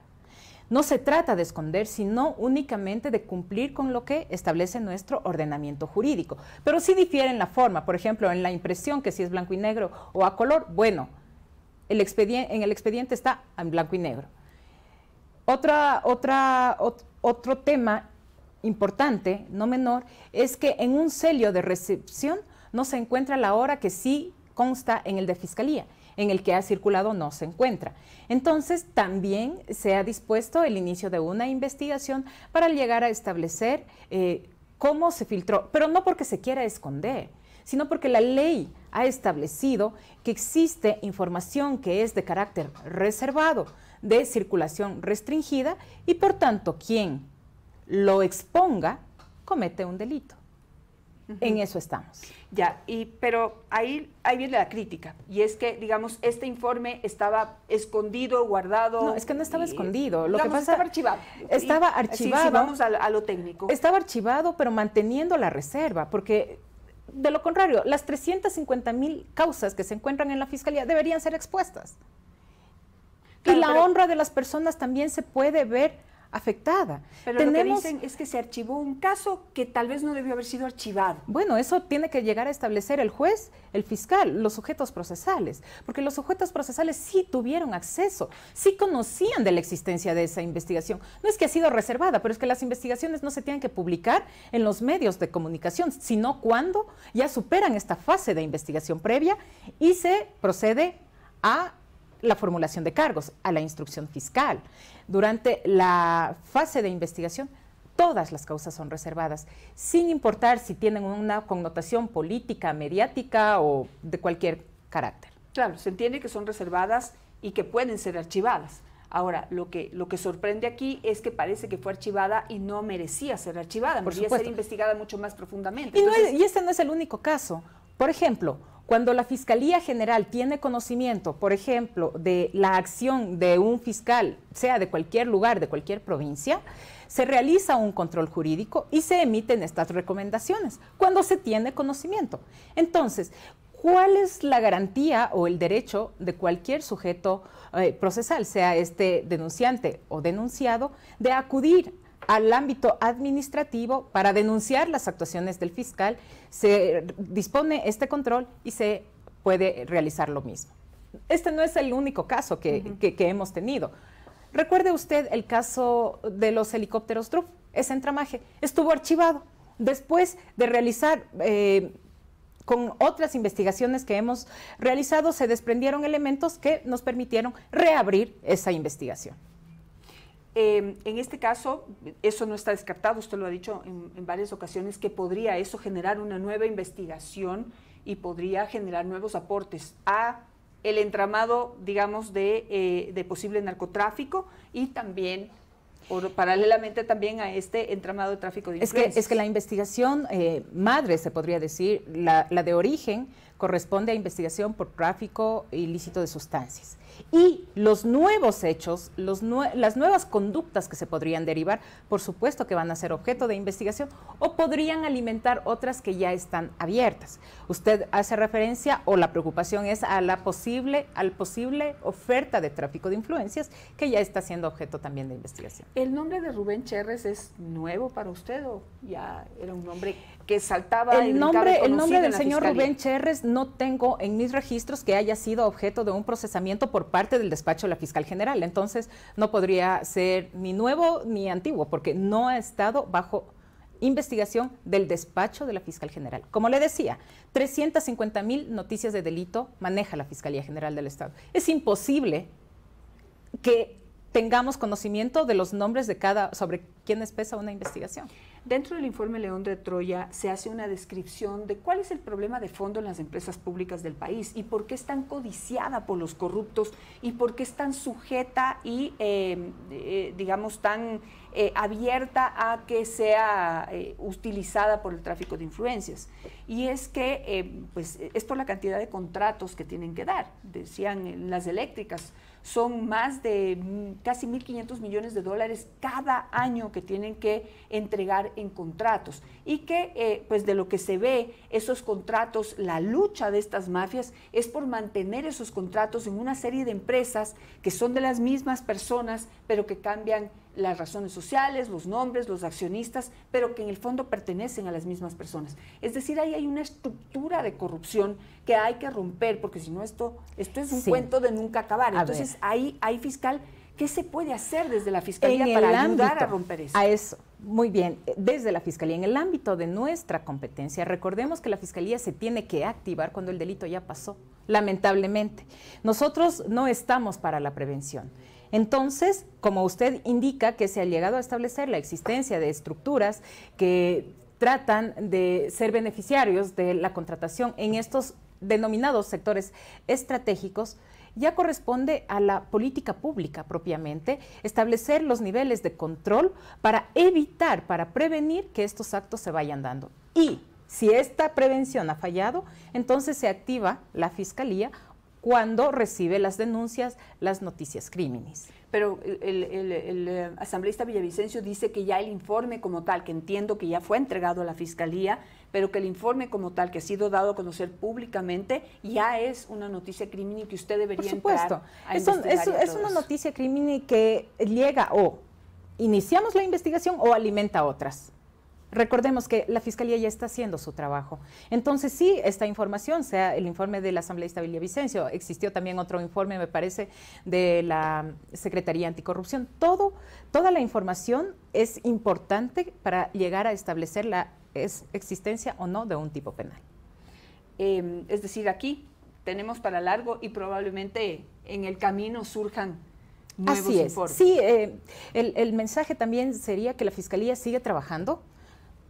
No se trata de esconder, sino únicamente de cumplir con lo que establece nuestro ordenamiento jurídico. Pero sí difiere en la forma, por ejemplo, en la impresión, que si es blanco y negro o a color, bueno, en el expediente está en blanco y negro. otro tema importante, no menor, es que en un celio de recepción no se encuentra la hora que sí consta en el de fiscalía en el que ha circulado no se encuentra. Entonces, también se ha dispuesto el inicio de una investigación para llegar a establecer eh, cómo se filtró, pero no porque se quiera esconder, sino porque la ley ha establecido que existe información que es de carácter reservado, de circulación restringida, y por tanto quien lo exponga comete un delito. En eso estamos. Ya, y pero ahí, ahí viene la crítica, y es que, digamos, este informe estaba escondido, guardado. No, es que no estaba escondido. Lo que pasa, estaba archivado. Estaba archivado. vamos a, lo técnico. Estaba archivado, pero manteniendo la reserva, porque de lo contrario, las 350 mil causas que se encuentran en la fiscalía deberían ser expuestas. y la honra de las personas también se puede ver afectada. Pero lo que dicen es que se archivó un caso que tal vez no debió haber sido archivado. Bueno, eso tiene que llegar a establecer el juez, el fiscal, los sujetos procesales, porque los sujetos procesales sí tuvieron acceso, sí conocían de la existencia de esa investigación. No es que ha sido reservada, pero es que las investigaciones no se tienen que publicar en los medios de comunicación, sino cuando ya superan esta fase de investigación previa y se procede a la formulación de cargos, a la instrucción fiscal. Durante la fase de investigación, todas las causas son reservadas, sin importar si tienen una connotación política, mediática o de cualquier carácter. Claro, se entiende que son reservadas y que pueden ser archivadas. Ahora, lo que, lo que sorprende aquí es que parece que fue archivada y no merecía ser archivada, Podría merecía ser investigada mucho más profundamente. y este no es el único caso. Por ejemplo, cuando la Fiscalía General tiene conocimiento, por ejemplo, de la acción de un fiscal, sea de cualquier lugar, de cualquier provincia, se realiza un control jurídico y se emiten estas recomendaciones cuando se tiene conocimiento. Entonces, ¿cuál es la garantía o el derecho de cualquier sujeto eh, procesal, sea este denunciante o denunciado, de acudir al ámbito administrativo para denunciar las actuaciones del fiscal, se dispone este control y se puede realizar lo mismo. Este no es el único caso que, hemos tenido. Recuerde usted el caso de los helicópteros Truff, ese entramaje, estuvo archivado. Después de realizar... Eh, con otras investigaciones que hemos realizado se desprendieron elementos que nos permitieron reabrir esa investigación. Em, en este caso, eso no está descartado, usted lo ha dicho en, varias ocasiones, que podría eso generar una nueva investigación y podría generar nuevos aportes a el entramado, digamos, de, eh, posible narcotráfico y también paralelamente también a este entramado de tráfico de Es que, la investigación eh, madre, se podría decir, la de origen, corresponde a investigación por tráfico ilícito de sustancias. Y los nuevos hechos, las nuevas conductas que se podrían derivar, por supuesto que van a ser objeto de investigación o podrían alimentar otras que ya están abiertas. Usted hace referencia o la preocupación es a la posible, al posible oferta de tráfico de influencias que ya está siendo objeto también de investigación. ¿El nombre de Rubén Cherres es nuevo para usted o ya era un nombre que saltaba? El nombre, el nombre del señor Rubén Cherres no tengo en mis registros que haya sido objeto de un procesamiento por parte del despacho de la fiscal general. Entonces, no podría ser ni nuevo ni antiguo, porque no ha estado bajo investigación del despacho de la fiscal general. Como le decía, 350 mil noticias de delito maneja la Fiscalía General del Estado. Es imposible que tengamos conocimiento de los nombres de cada, sobre quiénes pesa una investigación. Dentro del informe León de Troya se hace una descripción de cuál es el problema de fondo en las empresas públicas del país y por qué es tan codiciada por los corruptos y por qué es tan sujeta y, em, eh, digamos, tan eh, abierta a que sea eh, utilizada por el tráfico de influencias. Y es que, em, pues, es por la cantidad de contratos que tienen que dar. Decían las eléctricas, son más de mm, casi 1.500 millones de dólares cada año que tienen que entregar en contratos y que eh, pues de lo que se ve esos contratos, la lucha de estas mafias es por mantener esos contratos en una serie de empresas que son de las mismas personas pero que cambian las razones sociales, los nombres, los accionistas, pero que en el fondo pertenecen a las mismas personas. Es decir, ahí hay una estructura de corrupción que hay que romper, porque si no esto, esto es un cuento de nunca acabar. Entonces, ahí, hay fiscal, ¿qué se puede hacer desde la Fiscalía para ayudar a romper eso? A eso. Muy bien, desde la Fiscalía, en el ámbito de nuestra competencia, recordemos que la Fiscalía se tiene que activar cuando el delito ya pasó, lamentablemente. Nosotros no estamos para la prevención. Entonces, como usted indica que se ha llegado a establecer la existencia de estructuras que tratan de ser beneficiarios de la contratación en estos denominados sectores estratégicos, ya corresponde a la política pública propiamente establecer los niveles de control para evitar, para prevenir que estos actos se vayan dando. Y si esta prevención ha fallado, entonces se activa la fiscalía cuando recibe las denuncias, las noticias crímenes. Pero el, eh, asambleísta Villavicencio dice que ya el informe como tal, que entiendo que ya fue entregado a la Fiscalía, pero que el informe como tal, que ha sido dado a conocer públicamente, ya es una noticia crimini que usted debería Por supuesto. es, una noticia crimini que llega o iniciamos la investigación o alimenta otras. Recordemos que la Fiscalía ya está haciendo su trabajo. Entonces, sí, esta información, sea el informe de la asambleísta Vicencio, existió también otro informe, me parece, de la Secretaría Anticorrupción. Todo, toda la información es importante para llegar a establecer la existencia o no de un tipo penal. Em, es decir, aquí tenemos para largo y probablemente en el camino surjan nuevos Así es. Informes. Sí, eh, el, el mensaje también sería que la Fiscalía sigue trabajando,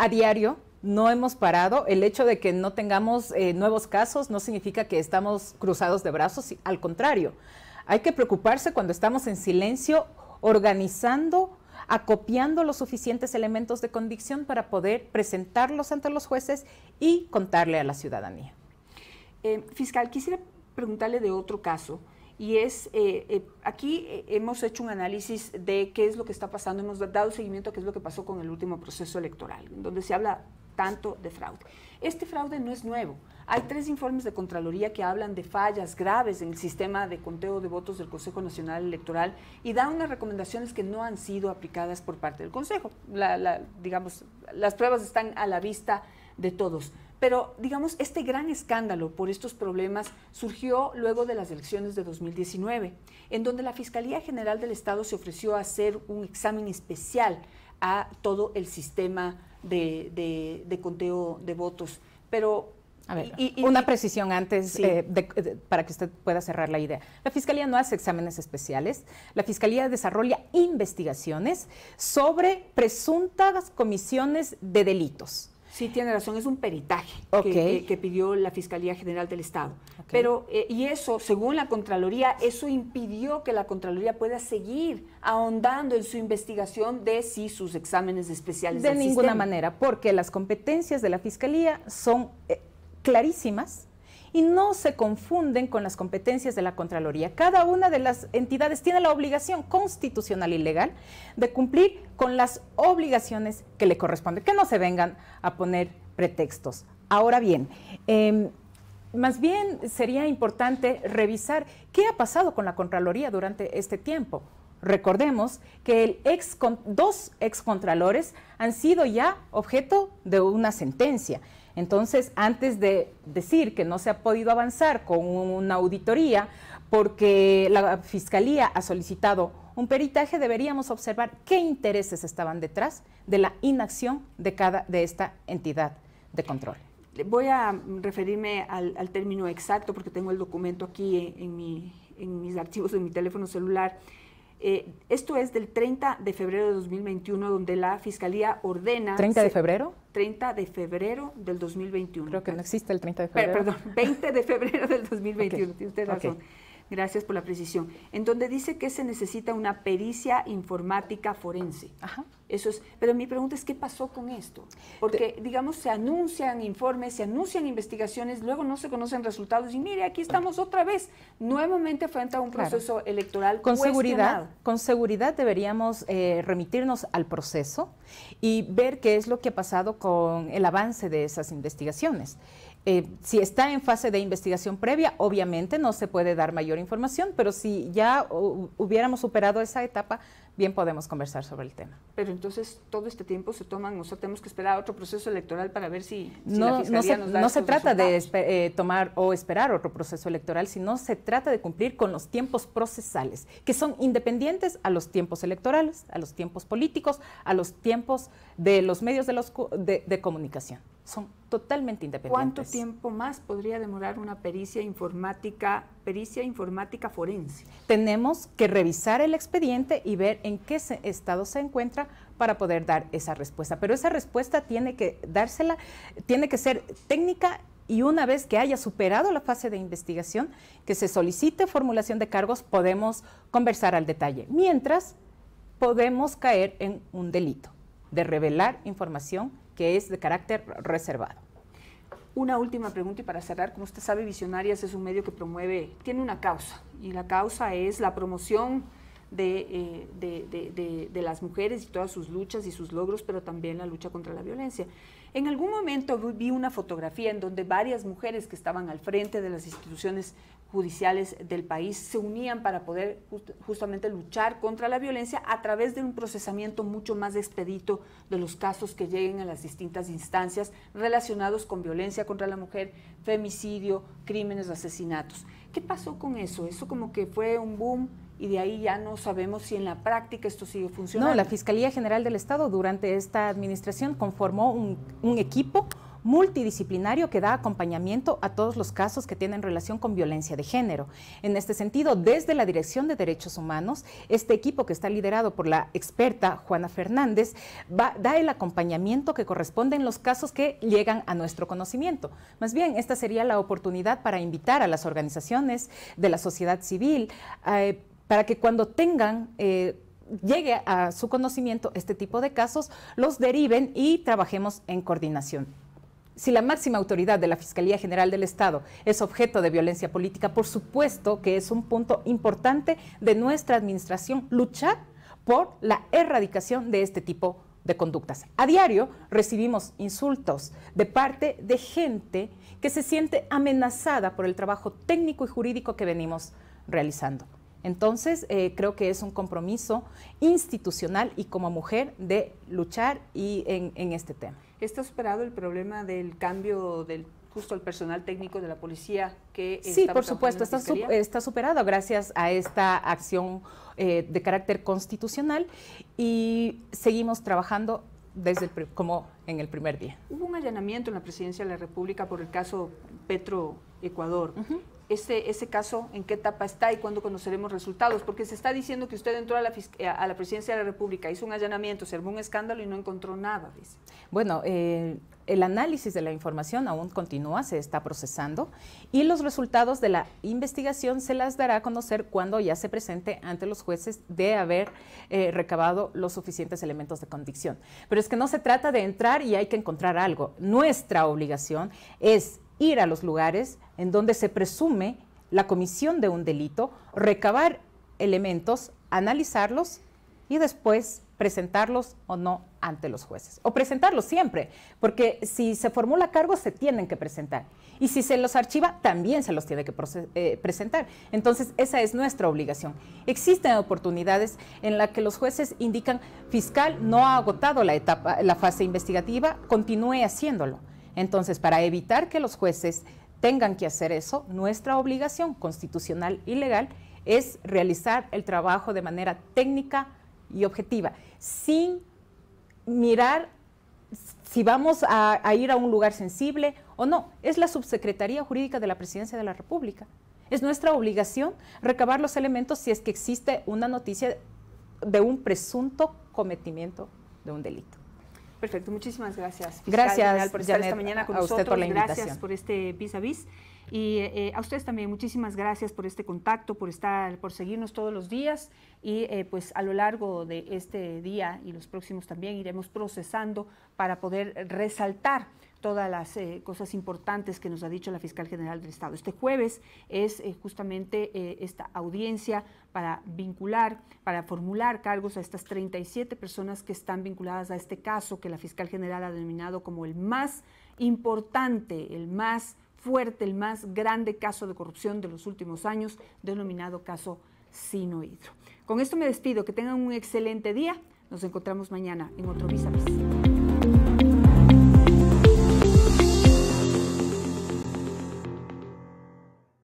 a diario, no hemos parado. El hecho de que no tengamos eh, nuevos casos no significa que estamos cruzados de brazos, al contrario. Hay que preocuparse cuando estamos en silencio, organizando, acopiando los suficientes elementos de convicción para poder presentarlos ante los jueces y contarle a la ciudadanía. Eh, fiscal, quisiera preguntarle de otro caso y es, eh, eh, aquí eh, hemos hecho un análisis de qué es lo que está pasando, hemos dado seguimiento a qué es lo que pasó con el último proceso electoral, donde se habla tanto de fraude. Este fraude no es nuevo. Hay tres informes de Contraloría que hablan de fallas graves en el sistema de conteo de votos del Consejo Nacional Electoral y dan unas recomendaciones que no han sido aplicadas por parte del Consejo. digamos, las pruebas están a la vista de todos. Pero, digamos, este gran escándalo por estos problemas surgió luego de las elecciones de 2019, en donde la Fiscalía General del Estado se ofreció a hacer un examen especial a todo el sistema de, conteo de votos. Pero una precisión antes eh, para que usted pueda cerrar la idea. La Fiscalía no hace exámenes especiales, la Fiscalía desarrolla investigaciones sobre presuntas comisiones de delitos. Sí, tiene razón, es un peritaje que, pidió la Fiscalía General del Estado. Pero, eh, y eso, según la Contraloría, eso impidió que la Contraloría pueda seguir ahondando en su investigación de si sus exámenes especiales. De ninguna manera, porque las competencias de la Fiscalía son eh, clarísimas y no se confunden con las competencias de la Contraloría. Cada una de las entidades tiene la obligación constitucional y legal de cumplir con las obligaciones que le corresponden, que no se vengan a poner pretextos. Ahora bien, em, más bien sería importante revisar qué ha pasado con la Contraloría durante este tiempo. Recordemos que el ex, dos excontralores han sido ya objeto de una sentencia. Entonces, antes de decir que no se ha podido avanzar con una auditoría porque la Fiscalía ha solicitado un peritaje, deberíamos observar qué intereses estaban detrás de la inacción de cada de esta entidad de control. Voy a referirme al, término exacto porque tengo el documento aquí en, en mis archivos, en mi teléfono celular. Eh, esto es del 30 de febrero de 2021, donde la Fiscalía ordena... ¿30 de febrero? 30 de febrero del 2021. Creo que no existe el 30 de febrero. perdón, 20 de febrero del 2021, tiene usted razón. Gracias por la precisión. En donde dice que se necesita una pericia informática forense. Ajá. Eso es, pero mi pregunta es, ¿qué pasó con esto? Porque, digamos, se anuncian informes, se anuncian investigaciones, luego no se conocen resultados y mire, aquí estamos otra vez, nuevamente frente a un proceso electoral. Con seguridad, con seguridad deberíamos eh, remitirnos al proceso y ver qué es lo que ha pasado con el avance de esas investigaciones. Eh, si está en fase de investigación previa, obviamente no se puede dar mayor información, pero si ya hubiéramos superado esa etapa, bien podemos conversar sobre el tema. Pero entonces todo este tiempo se toman, o sea, tenemos que esperar otro proceso electoral para ver si, se no, la Fiscalía no se, No se trata de eh, tomar o esperar otro proceso electoral, sino se trata de cumplir con los tiempos procesales, que son independientes a los tiempos electorales, a los tiempos políticos, a los tiempos de los medios de comunicación son totalmente independientes. ¿Cuánto tiempo más podría demorar una pericia informática, pericia informática forense? Tenemos que revisar el expediente y ver en qué estado se encuentra para poder dar esa respuesta. Pero esa respuesta tiene que dársela, tiene que ser técnica y una vez que haya superado la fase de investigación, que se solicite formulación de cargos, podemos conversar al detalle. Mientras, podemos caer en un delito de revelar información que es de carácter reservado. Una última pregunta y para cerrar, como usted sabe, Visionarias es un medio que promueve, tiene una causa y la causa es la promoción eh, de, de, las mujeres y todas sus luchas y sus logros, pero también la lucha contra la violencia. En algún momento vi una fotografía en donde varias mujeres que estaban al frente de las instituciones judiciales del país se unían para poder justamente luchar contra la violencia a través de un procesamiento mucho más expedito de los casos que lleguen a las distintas instancias relacionados con violencia contra la mujer, femicidio, crímenes, asesinatos. ¿Qué pasó con eso? Eso como que fue un boom y de ahí ya no sabemos si en la práctica esto sigue funcionando. No, la Fiscalía General del Estado durante esta administración conformó un, un equipo multidisciplinario que da acompañamiento a todos los casos que tienen relación con violencia de género. En este sentido, desde la Dirección de Derechos Humanos, este equipo que está liderado por la experta Juana Fernández da el acompañamiento que corresponde en los casos que llegan a nuestro conocimiento. Más bien, esta sería la oportunidad para invitar a las organizaciones de la sociedad civil eh, para que cuando tengan... Eh, llegue a su conocimiento este tipo de casos, los deriven y trabajemos en coordinación. Si la máxima autoridad de la Fiscalía General del Estado es objeto de violencia política, por supuesto que es un punto importante de nuestra administración luchar por la erradicación de este tipo de conductas. A diario recibimos insultos de parte de gente que se siente amenazada por el trabajo técnico y jurídico que venimos realizando. Entonces, eh, creo que es un compromiso institucional y como mujer de luchar en este tema. ¿Está superado el problema del cambio del justo al personal técnico de la policía que sí por supuesto está, está superado gracias a esta acción eh, de carácter constitucional y seguimos trabajando desde como en el primer día hubo un allanamiento en la presidencia de la república por el caso Petro Ecuador ese, ese caso, en qué etapa está y cuándo conoceremos resultados, porque se está diciendo que usted entró a la, presidencia de la República, hizo un allanamiento, se armó un escándalo y no encontró nada. Dice. Bueno, eh, el análisis de la información aún continúa, se está procesando y los resultados de la investigación se las dará a conocer cuando ya se presente ante los jueces de haber eh, recabado los suficientes elementos de convicción. Pero es que no se trata de entrar y hay que encontrar algo. Nuestra obligación es ir a los lugares en donde se presume la comisión de un delito, recabar elementos, analizarlos y después presentarlos o no ante los jueces. O presentarlos siempre, porque si se formula cargo se tienen que presentar. Y si se los archiva, también se los tiene que eh, presentar. Entonces, esa es nuestra obligación. Existen oportunidades en las que los jueces indican, fiscal no ha agotado la, etapa, la fase investigativa, continúe haciéndolo. Entonces, para evitar que los jueces tengan que hacer eso, nuestra obligación constitucional y legal es realizar el trabajo de manera técnica y objetiva, sin mirar si vamos a, ir a un lugar sensible o no. Es la Subsecretaría Jurídica de la Presidencia de la República. Es nuestra obligación recabar los elementos si es que existe una noticia de un presunto cometimiento de un delito. Perfecto, muchísimas gracias. gracias por esta mañana con gracias por este vis a vis. Y eh, a ustedes también muchísimas gracias por este contacto, por estar, por seguirnos todos los días y eh, pues a lo largo de este día y los próximos también iremos procesando para poder resaltar todas las eh, cosas importantes que nos ha dicho la fiscal general del Estado. Este jueves es eh, justamente eh, esta audiencia para vincular, para formular cargos a estas 37 personas que están vinculadas a este caso que la fiscal general ha denominado como el más importante, el más fuerte, el más grande caso de corrupción de los últimos años, denominado caso Sinohidro. Con esto me despido, que tengan un excelente día. Nos encontramos mañana en otro Visa